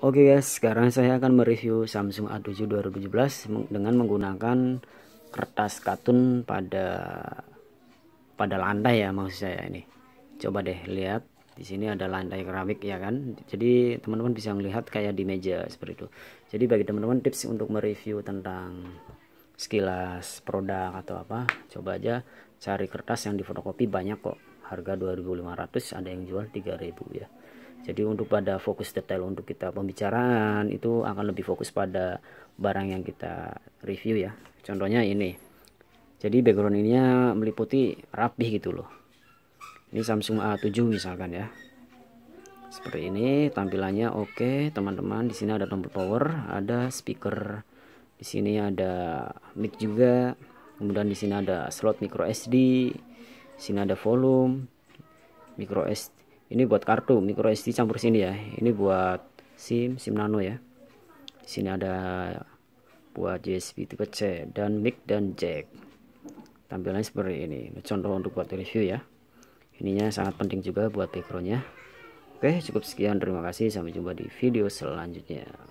Oke guys, sekarang saya akan mereview Samsung A7 2017 dengan menggunakan kertas katun pada pada lantai ya maksud saya ini. Coba deh lihat di sini ada lantai keramik ya kan. Jadi teman-teman bisa melihat kayak di meja seperti itu. Jadi bagi teman-teman tips untuk mereview tentang sekilas produk atau apa, coba aja cari kertas yang difotokopi banyak kok. Harga 2.500 ada yang jual 3.000 ya jadi untuk pada fokus detail untuk kita pembicaraan itu akan lebih fokus pada barang yang kita review ya contohnya ini jadi background ininya meliputi rapih gitu loh ini Samsung A7 misalkan ya seperti ini tampilannya oke teman-teman di sini ada tombol power ada speaker di sini ada mic juga kemudian di sini ada slot micro SD di sini ada volume micro SD ini buat kartu micro SD campur sini ya ini buat SIM SIM nano ya di sini ada buat USB tipe C dan mic dan jack tampilannya seperti ini contoh untuk buat review ya ininya sangat penting juga buat backgroundnya oke cukup sekian terima kasih sampai jumpa di video selanjutnya